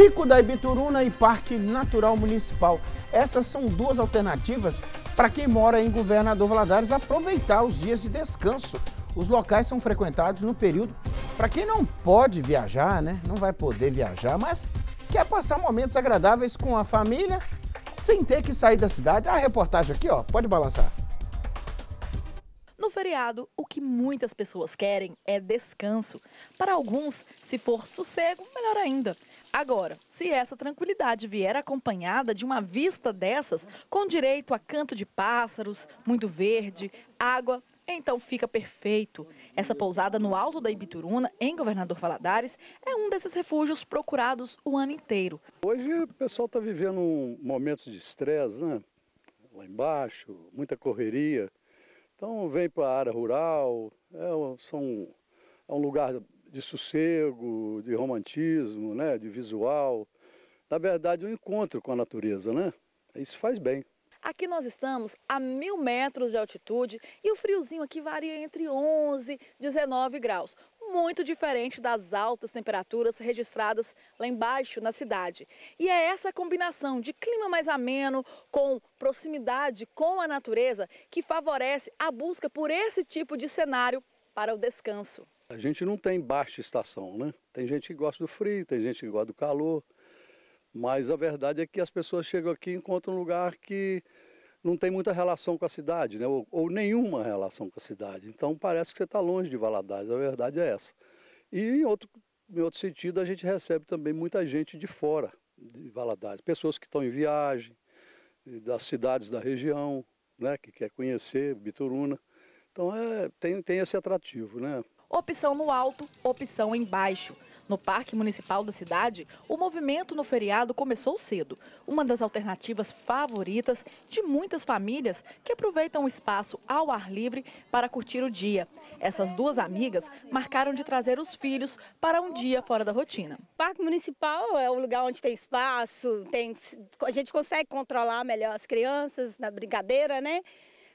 Pico da Ibituruna e Parque Natural Municipal. Essas são duas alternativas para quem mora em Governador Valadares aproveitar os dias de descanso. Os locais são frequentados no período para quem não pode viajar, né? Não vai poder viajar, mas quer passar momentos agradáveis com a família sem ter que sair da cidade. A reportagem aqui, ó, pode balançar. No feriado, o que muitas pessoas querem é descanso. Para alguns, se for sossego, melhor ainda. Agora, se essa tranquilidade vier acompanhada de uma vista dessas, com direito a canto de pássaros, muito verde, água, então fica perfeito. Essa pousada no alto da Ibituruna, em Governador Valadares, é um desses refúgios procurados o ano inteiro. Hoje o pessoal está vivendo um momento de estresse, né? Lá embaixo, muita correria. Então vem para a área rural, é, são, é um lugar de sossego, de romantismo, né, de visual. Na verdade, um encontro com a natureza, né? Isso faz bem. Aqui nós estamos a mil metros de altitude e o friozinho aqui varia entre 11 e 19 graus. Muito diferente das altas temperaturas registradas lá embaixo na cidade. E é essa combinação de clima mais ameno com proximidade com a natureza que favorece a busca por esse tipo de cenário para o descanso. A gente não tem baixa estação, né? Tem gente que gosta do frio, tem gente que gosta do calor, mas a verdade é que as pessoas chegam aqui e encontram um lugar que não tem muita relação com a cidade, né? ou, ou nenhuma relação com a cidade. Então parece que você está longe de Valadares, a verdade é essa. E em outro, em outro sentido, a gente recebe também muita gente de fora de Valadares, pessoas que estão em viagem, eh, das cidades da região, né? que quer conhecer Bituruna. Então é, tem, tem esse atrativo. Né? opção no alto, opção embaixo. No Parque Municipal da cidade, o movimento no feriado começou cedo, uma das alternativas favoritas de muitas famílias que aproveitam o espaço ao ar livre para curtir o dia. Essas duas amigas marcaram de trazer os filhos para um dia fora da rotina. O Parque Municipal é o lugar onde tem espaço, tem, a gente consegue controlar melhor as crianças na brincadeira, né?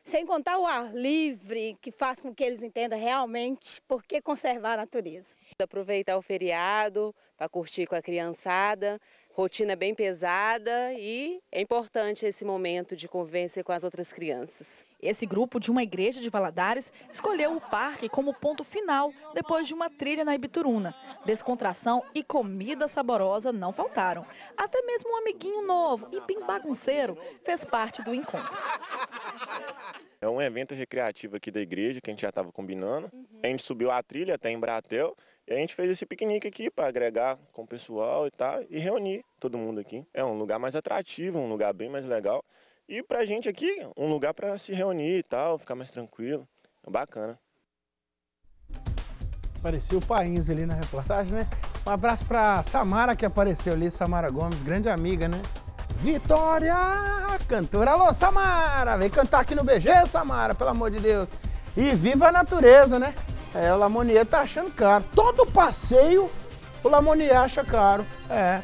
Sem contar o ar livre, que faz com que eles entendam realmente por que conservar a natureza. Aproveitar o feriado para curtir com a criançada, rotina bem pesada e é importante esse momento de convivência com as outras crianças. Esse grupo de uma igreja de Valadares escolheu o parque como ponto final depois de uma trilha na Ibituruna. Descontração e comida saborosa não faltaram. Até mesmo um amiguinho novo e bem bagunceiro fez parte do encontro. É um evento recreativo aqui da igreja que a gente já estava combinando. Uhum. A gente subiu a trilha até em Bratel e a gente fez esse piquenique aqui para agregar com o pessoal e tal e reunir todo mundo aqui. É um lugar mais atrativo, um lugar bem mais legal. E para a gente aqui, um lugar para se reunir e tal, ficar mais tranquilo. É bacana. Apareceu o País ali na reportagem, né? Um abraço para Samara que apareceu ali, Samara Gomes, grande amiga, né? Vitória, cantora Alô, Samara, vem cantar aqui no BG, Samara, pelo amor de Deus. E viva a natureza, né? É, o Lamonier tá achando caro. Todo passeio o Lamonier acha caro. É.